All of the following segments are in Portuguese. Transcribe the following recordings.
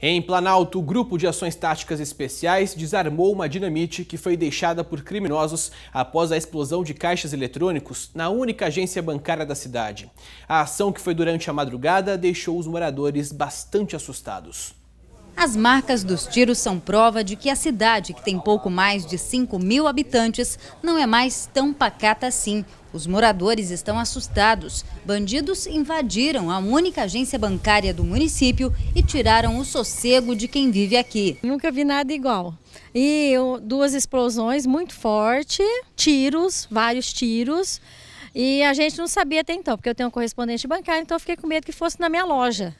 Em Planalto, o Grupo de Ações Táticas Especiais desarmou uma dinamite que foi deixada por criminosos após a explosão de caixas eletrônicos na única agência bancária da cidade. A ação, que foi durante a madrugada, deixou os moradores bastante assustados. As marcas dos tiros são prova de que a cidade, que tem pouco mais de 5 mil habitantes, não é mais tão pacata assim. Os moradores estão assustados. Bandidos invadiram a única agência bancária do município e tiraram o sossego de quem vive aqui. Nunca vi nada igual. E duas explosões muito forte, tiros, vários tiros. E a gente não sabia até então, porque eu tenho um correspondente bancário, então eu fiquei com medo que fosse na minha loja.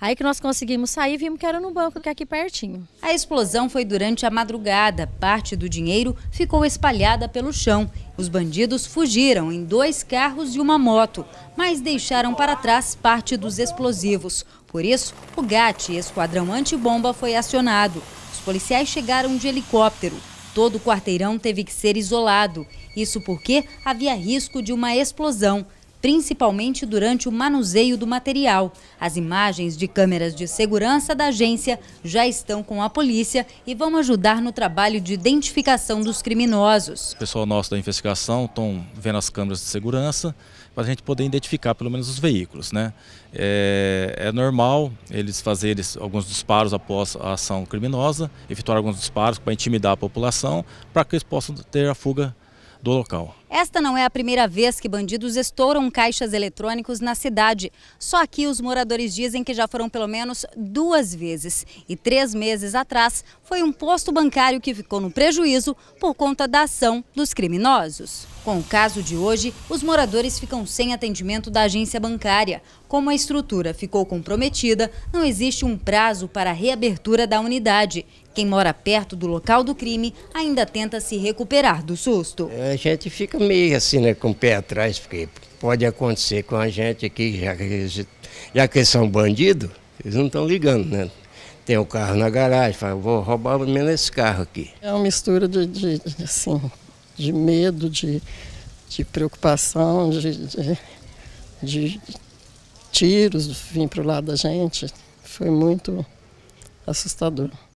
Aí que nós conseguimos sair, vimos que era num banco que é aqui pertinho. A explosão foi durante a madrugada. Parte do dinheiro ficou espalhada pelo chão. Os bandidos fugiram em dois carros e uma moto, mas deixaram para trás parte dos explosivos. Por isso, o GAT, Esquadrão Antibomba, foi acionado. Os policiais chegaram de helicóptero. Todo o quarteirão teve que ser isolado. Isso porque havia risco de uma explosão principalmente durante o manuseio do material. As imagens de câmeras de segurança da agência já estão com a polícia e vão ajudar no trabalho de identificação dos criminosos. O pessoal nosso da investigação estão vendo as câmeras de segurança para a gente poder identificar pelo menos os veículos. Né? É, é normal eles fazerem alguns disparos após a ação criminosa, efetuar alguns disparos para intimidar a população, para que eles possam ter a fuga do local. Esta não é a primeira vez que bandidos estouram caixas eletrônicos na cidade. Só que os moradores dizem que já foram pelo menos duas vezes. E três meses atrás, foi um posto bancário que ficou no prejuízo por conta da ação dos criminosos. Com o caso de hoje, os moradores ficam sem atendimento da agência bancária. Como a estrutura ficou comprometida, não existe um prazo para a reabertura da unidade, quem mora perto do local do crime ainda tenta se recuperar do susto. É, a gente fica meio assim, né, com o pé atrás, porque pode acontecer com a gente aqui, já que, já que são bandidos, eles não estão ligando, né? Tem o um carro na garagem, fala, vou roubar menos esse carro aqui. É uma mistura de, de assim, de medo, de, de preocupação, de, de, de tiros vir para o lado da gente. Foi muito assustador.